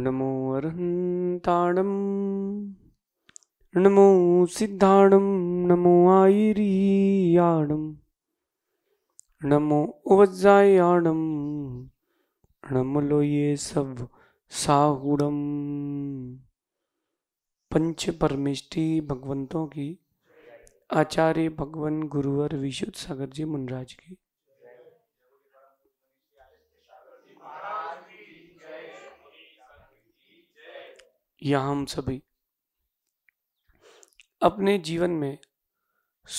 नमो अरहंताणम नमो सिद्धाणम नमो आईरियाणम नमो वज्रायाणम नम लो ये सब साहुड़म पंच परमेष्टि भगवंतों की आचार्य भगवान गुरुवर विशुद्ध सागर जी मुनराज की या हम सभी अपने जीवन में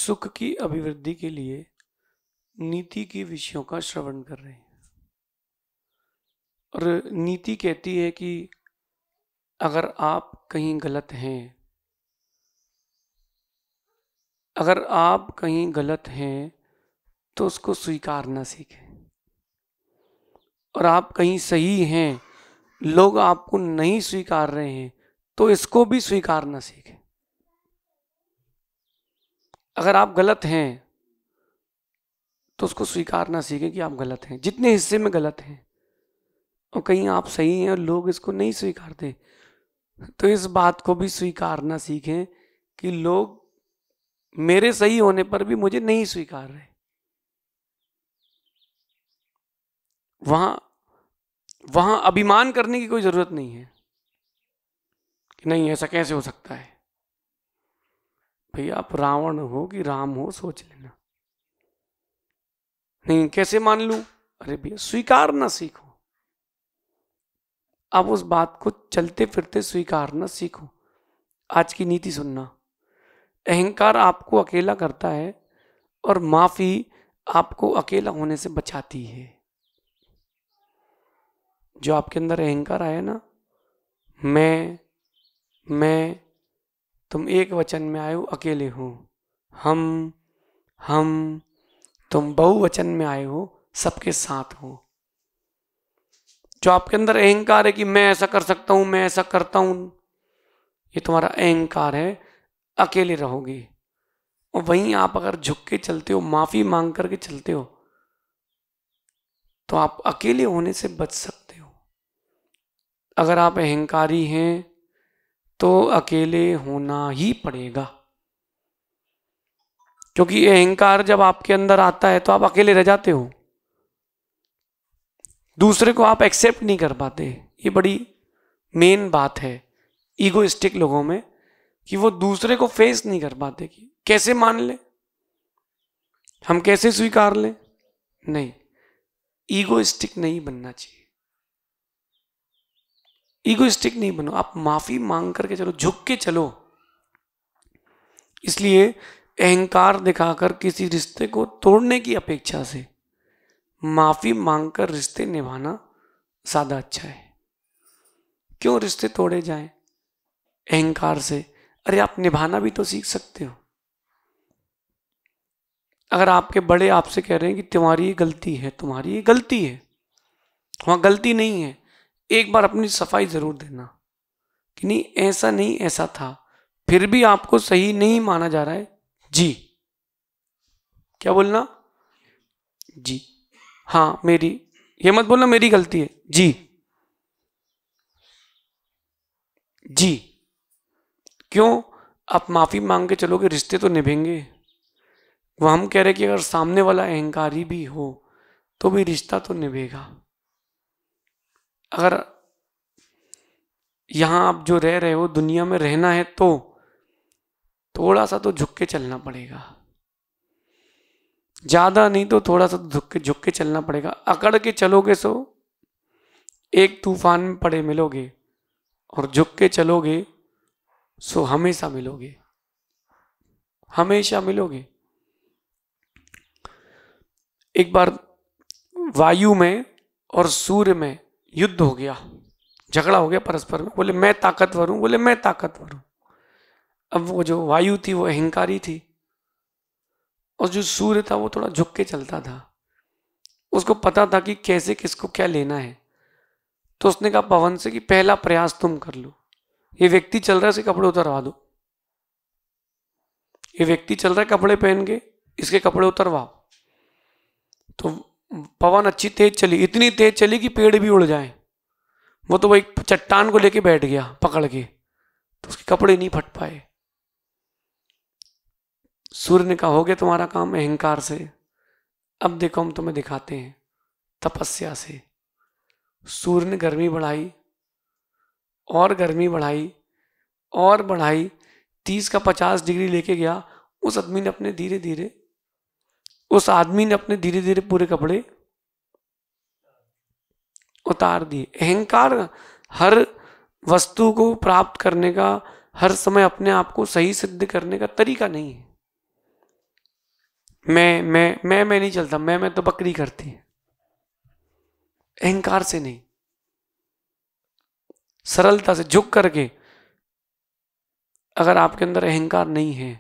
सुख की अभिवृद्धि के लिए नीति के विषयों का श्रवण कर रहे हैं और नीति कहती है कि अगर आप कहीं गलत हैं अगर आप कहीं गलत हैं तो उसको स्वीकार ना सीखें और आप कहीं सही हैं लोग आपको नहीं स्वीकार रहे हैं तो इसको भी स्वीकारना सीखें अगर आप गलत हैं तो उसको स्वीकारना सीखें कि आप गलत हैं जितने हिस्से में गलत हैं और कहीं आप सही हैं और लोग इसको नहीं स्वीकारते तो इस बात को भी स्वीकारना सीखें कि लोग मेरे सही होने पर भी मुझे नहीं स्वीकार रहे वहां वहां अभिमान करने की कोई जरूरत नहीं है कि नहीं ऐसा कैसे हो सकता है भाई आप रावण हो कि राम हो सोच लेना नहीं कैसे मान लू अरे भैया स्वीकारना सीखो आप उस बात को चलते फिरते स्वीकारना सीखो आज की नीति सुनना अहंकार आपको अकेला करता है और माफी आपको अकेला होने से बचाती है जो आपके अंदर अहंकार आया ना मैं मैं तुम एक वचन में आए हो अकेले हो हम हम तुम बहुवचन में आए हो सबके साथ हो जो आपके अंदर अहंकार है कि मैं ऐसा कर सकता हूं मैं ऐसा करता हूं ये तुम्हारा अहंकार है अकेले रहोगे और वहीं आप अगर झुक के चलते हो माफी मांग करके चलते हो तो आप अकेले होने से बच सकते अगर आप अहंकारी हैं तो अकेले होना ही पड़ेगा क्योंकि अहंकार जब आपके अंदर आता है तो आप अकेले रह जाते हो दूसरे को आप एक्सेप्ट नहीं कर पाते ये बड़ी मेन बात है ईगोइस्टिक लोगों में कि वो दूसरे को फेस नहीं कर पाते कि कैसे मान ले हम कैसे स्वीकार लें नहीं ईगोइस्टिक नहीं बनना चाहिए इगोस्टिक नहीं बनो आप माफी मांग करके चलो झुक के चलो इसलिए अहंकार दिखाकर किसी रिश्ते को तोड़ने की अपेक्षा से माफी मांगकर रिश्ते निभाना ज्यादा अच्छा है क्यों रिश्ते तोड़े जाएं अहंकार से अरे आप निभाना भी तो सीख सकते हो अगर आपके बड़े आपसे कह रहे हैं कि तुम्हारी ये गलती है तुम्हारी ये गलती है वहां गलती नहीं है एक बार अपनी सफाई ज़रूर देना कि नहीं ऐसा नहीं ऐसा था फिर भी आपको सही नहीं माना जा रहा है जी क्या बोलना जी हाँ मेरी ये मत बोलना मेरी गलती है जी जी क्यों आप माफ़ी मांग के चलोगे रिश्ते तो निभेंगे वो हम कह रहे कि अगर सामने वाला अहंकारी भी हो तो भी रिश्ता तो निभेगा अगर यहाँ आप जो रह रहे हो दुनिया में रहना है तो थोड़ा सा तो झुक के चलना पड़ेगा ज़्यादा नहीं तो थोड़ा सा तो झुक के झुक के चलना पड़ेगा अकड़ के चलोगे सो एक तूफान में पड़े मिलोगे और झुक के चलोगे सो हमेशा मिलोगे हमेशा मिलोगे एक बार वायु में और सूर्य में युद्ध हो गया झगड़ा हो गया परस्पर में बोले मैं ताकतवर हूं बोले मैं ताकतवर हूं अब वो जो वायु थी वो अहंकारी थी और जो सूर्य था वो थोड़ा झुक के चलता था उसको पता था कि कैसे किसको क्या लेना है तो उसने कहा पवन से कि पहला प्रयास तुम कर लो ये व्यक्ति चल रहा है इसे कपड़े उतरवा दो ये व्यक्ति चल रहा है कपड़े पहन के इसके कपड़े उतरवाओ तो पवन अच्छी तेज चली इतनी तेज चली कि पेड़ भी उड़ जाए वो तो वही चट्टान को लेके बैठ गया पकड़ के तो उसके कपड़े नहीं फट पाए सूर्य ने कहा हो गया तुम्हारा काम अहंकार से अब देखो हम तुम्हें दिखाते हैं तपस्या से सूर्य ने गर्मी बढ़ाई और गर्मी बढ़ाई और बढ़ाई तीस का पचास डिग्री लेके गया उस आदमी ने अपने धीरे धीरे उस आदमी ने अपने धीरे धीरे पूरे कपड़े उतार दिए अहंकार हर वस्तु को प्राप्त करने का हर समय अपने आप को सही सिद्ध करने का तरीका नहीं है मैं मैं मैं मैं नहीं चलता मैं मैं तो बकरी करती है अहंकार से नहीं सरलता से झुक करके अगर आपके अंदर अहंकार नहीं है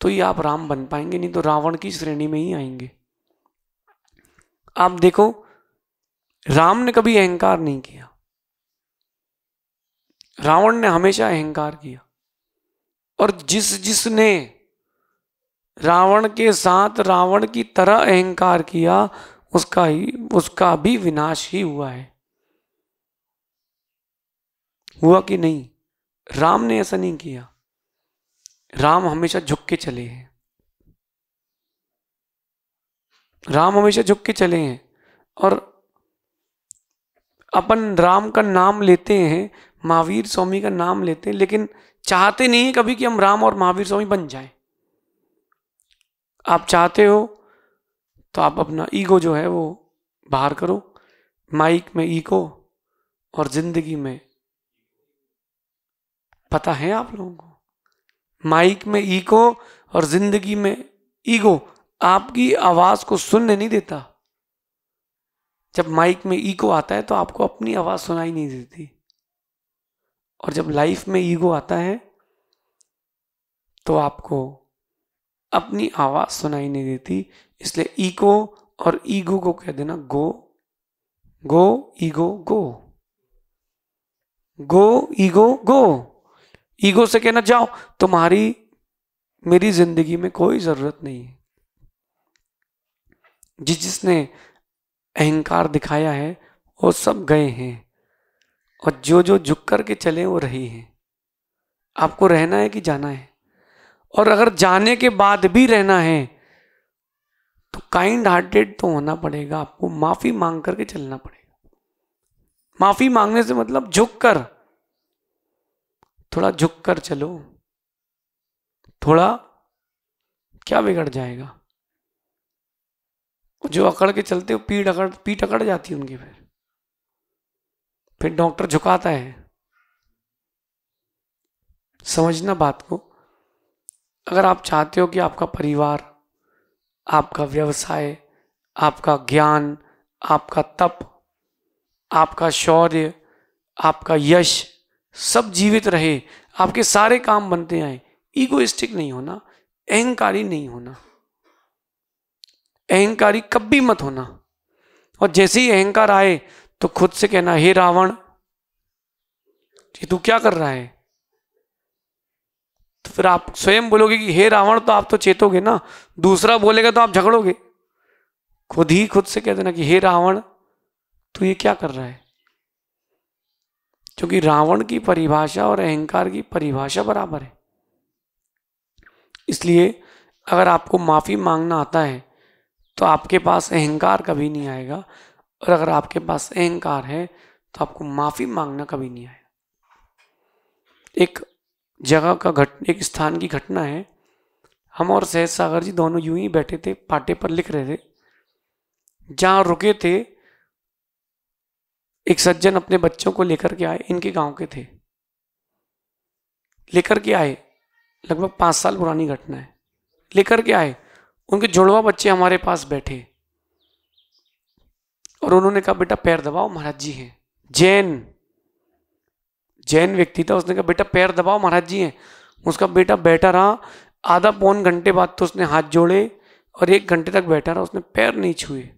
तो ये आप राम बन पाएंगे नहीं तो रावण की श्रेणी में ही आएंगे आप देखो राम ने कभी अहंकार नहीं किया रावण ने हमेशा अहंकार किया और जिस जिसने रावण के साथ रावण की तरह अहंकार किया उसका ही उसका भी विनाश ही हुआ है हुआ कि नहीं राम ने ऐसा नहीं किया राम हमेशा झुक के चले हैं राम हमेशा झुक के चले हैं और अपन राम का नाम लेते हैं महावीर स्वामी का नाम लेते हैं लेकिन चाहते नहीं है कभी कि हम राम और महावीर स्वामी बन जाएं आप चाहते हो तो आप अपना ईगो जो है वो बाहर करो माइक में ईगो और जिंदगी में पता है आप लोगों को माइक में ईको और जिंदगी में ईगो आपकी आवाज को सुनने नहीं देता जब माइक में ईगो आता है तो आपको अपनी आवाज सुनाई नहीं देती और जब लाइफ में ईगो आता है तो आपको अपनी आवाज सुनाई नहीं देती इसलिए ईको और ईगो को कह देना go go ego go go ego go ego से कहना जाओ तुम्हारी मेरी जिंदगी में कोई जरूरत नहीं है जिस जिसने अहंकार दिखाया है वो सब गए हैं और जो जो झुक करके चले वो रही हैं आपको रहना है कि जाना है और अगर जाने के बाद भी रहना है तो काइंड हार्टेड तो होना पड़ेगा आपको माफ़ी मांग करके चलना पड़ेगा माफ़ी मांगने से मतलब झुक कर थोड़ा झुक कर चलो थोड़ा क्या बिगड़ जाएगा जो अकड़ के चलते हो पीठ अकड़ पीठ अकड़ जाती है उनकी फिर फिर डॉक्टर झुकाता है समझना बात को अगर आप चाहते हो कि आपका परिवार आपका व्यवसाय आपका ज्ञान आपका तप आपका शौर्य आपका यश सब जीवित रहे आपके सारे काम बनते आए ईगोइस्टिक नहीं होना अहंकारी नहीं होना अहंकारी कभी मत होना और जैसे ही अहंकार आए तो खुद से कहना हे रावण ये तू क्या कर रहा है तो फिर आप स्वयं बोलोगे कि हे रावण तो आप तो चेतोगे ना दूसरा बोलेगा तो आप झगड़ोगे खुद ही खुद से कह देना कि हे रावण तू ये क्या कर रहा है क्योंकि रावण की परिभाषा और अहंकार की परिभाषा बराबर है इसलिए अगर आपको माफ़ी मांगना आता है तो आपके पास अहंकार कभी नहीं आएगा और अगर आपके पास अहंकार है तो आपको माफ़ी मांगना कभी नहीं आएगा एक जगह का घट एक स्थान की घटना है हम और सहज सागर जी दोनों यूं ही बैठे थे पाटे पर लिख रहे थे जहाँ रुके थे एक सज्जन अपने बच्चों को लेकर के आए इनके गांव के थे लेकर के आए लगभग पांच साल पुरानी घटना है लेकर के आए उनके जुड़वा बच्चे हमारे पास बैठे और उन्होंने कहा बेटा पैर दबाओ महाराज जी हैं जैन जैन व्यक्ति था उसने कहा बेटा पैर दबाओ महाराज जी हैं उसका बेटा बैठा रहा आधा पौन घंटे बाद तो उसने हाथ जोड़े और एक घंटे तक बैठा रहा उसने पैर नहीं छुए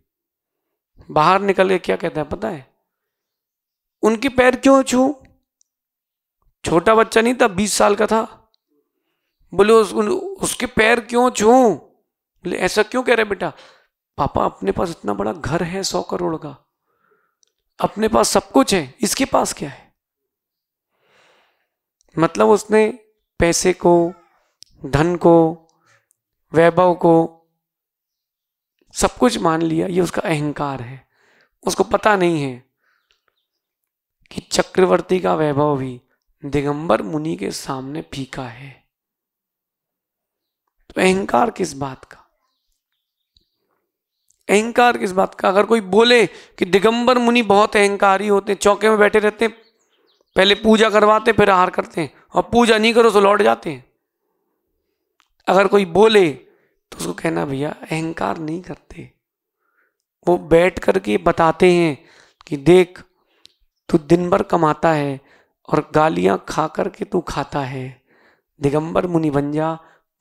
बाहर निकल के क्या कहता है पता है उनके पैर क्यों छू छोटा बच्चा नहीं था बीस साल का था बोले उस, उसके पैर क्यों छू बोले ऐसा क्यों कह रहे बेटा पापा अपने पास इतना बड़ा घर है सौ करोड़ का अपने पास सब कुछ है इसके पास क्या है मतलब उसने पैसे को धन को वैभव को सब कुछ मान लिया ये उसका अहंकार है उसको पता नहीं है कि चक्रवर्ती का वैभव भी दिगंबर मुनि के सामने फीका है तो अहंकार किस बात का अहंकार किस बात का अगर कोई बोले कि दिगंबर मुनि बहुत अहंकारी होते हैं चौके में बैठे रहते हैं पहले पूजा करवाते फिर आहार करते हैं और पूजा नहीं करो तो लौट जाते हैं अगर कोई बोले तो उसको कहना भैया अहंकार नहीं करते वो बैठ करके बताते हैं कि देख तू दिन भर कमाता है और गालियां खा कर के तू खाता है दिगंबर मुनि बन जा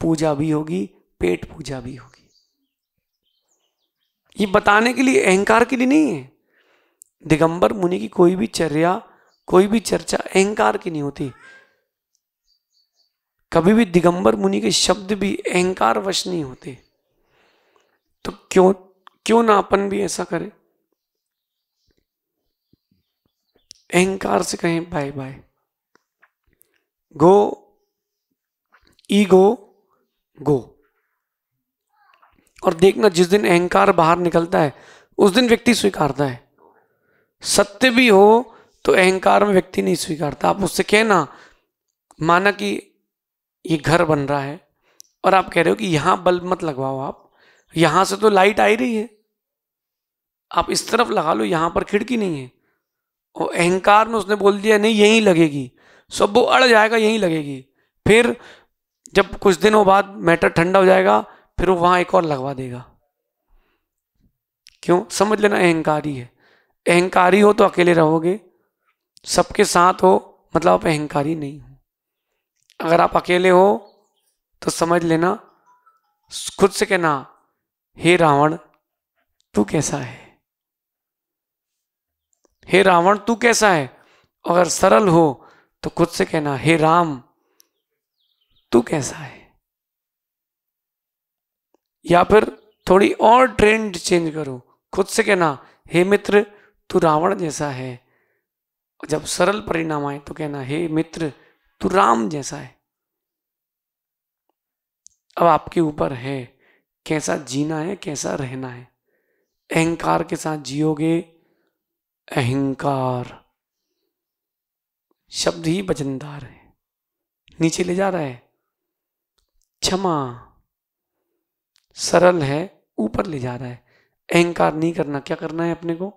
पूजा भी होगी पेट पूजा भी होगी ये बताने के लिए अहंकार के लिए नहीं है दिगंबर मुनि की कोई भी चर्या कोई भी चर्चा अहंकार की नहीं होती कभी भी दिगंबर मुनि के शब्द भी अहंकार वश नहीं होते तो क्यों क्यों ना अपन भी ऐसा करें अहंकार से कहें bye bye go ego go और देखना जिस दिन अहंकार बाहर निकलता है उस दिन व्यक्ति स्वीकारता है सत्य भी हो तो अहंकार में व्यक्ति नहीं स्वीकारता आप उससे कहना माना कि ये घर बन रहा है और आप कह रहे हो कि यहां बल्ब मत लगवाओ आप यहां से तो लाइट आ ही रही है आप इस तरफ लगा लो यहां पर खिड़की नहीं है और अहंकार में उसने बोल दिया नहीं यहीं लगेगी सब वो अड़ जाएगा यहीं लगेगी फिर जब कुछ दिनों बाद मैटर ठंडा हो जाएगा फिर वो वहां एक और लगवा देगा क्यों समझ लेना अहंकारी है अहंकारी हो तो अकेले रहोगे सबके साथ हो मतलब आप अहंकारी नहीं हो अगर आप अकेले हो तो समझ लेना खुद से कहना हे रावण तू कैसा है हे रावण तू कैसा है अगर सरल हो तो खुद से कहना हे राम तू कैसा है या फिर थोड़ी और ट्रेंड चेंज करो खुद से कहना हे मित्र तू रावण जैसा है जब सरल परिणाम आए तो कहना हे मित्र तू राम जैसा है अब आपके ऊपर है कैसा जीना है कैसा रहना है अहंकार के साथ जियोगे अहंकार शब्द ही वजनदार है नीचे ले जा रहा है क्षमा सरल है ऊपर ले जा रहा है अहंकार नहीं करना क्या करना है अपने को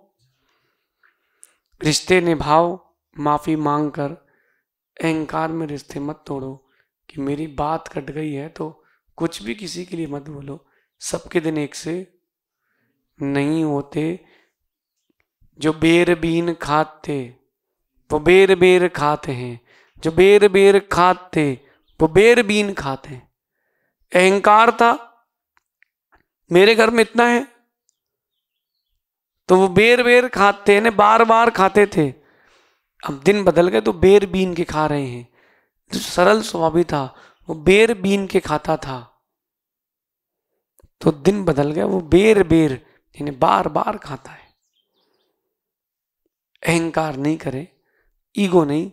रिश्ते निभाओ माफी मांग कर अहंकार में रिश्ते मत तोड़ो कि मेरी बात कट गई है तो कुछ भी किसी के लिए मत बोलो सबके दिन एक से नहीं होते जो बेर बीन खाते वो बेर बेर खाते हैं जो बेर बेर खाते वो बेर बीन खाते हैं अहंकार था मेरे घर में इतना है तो वो बेर बेर खाते हैं बार बार खाते थे अब दिन बदल गए तो बेर बीन के खा रहे हैं जो सरल स्वाभाविक था वो बेर बीन के खाता था तो दिन बदल गया वो बेर बेर यानी बार बार खाता है अहंकार नहीं करें ईगो नहीं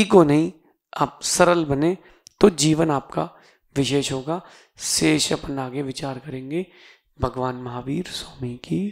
ईगो नहीं आप सरल बने तो जीवन आपका विशेष होगा शेष अपन आगे विचार करेंगे भगवान महावीर स्वामी की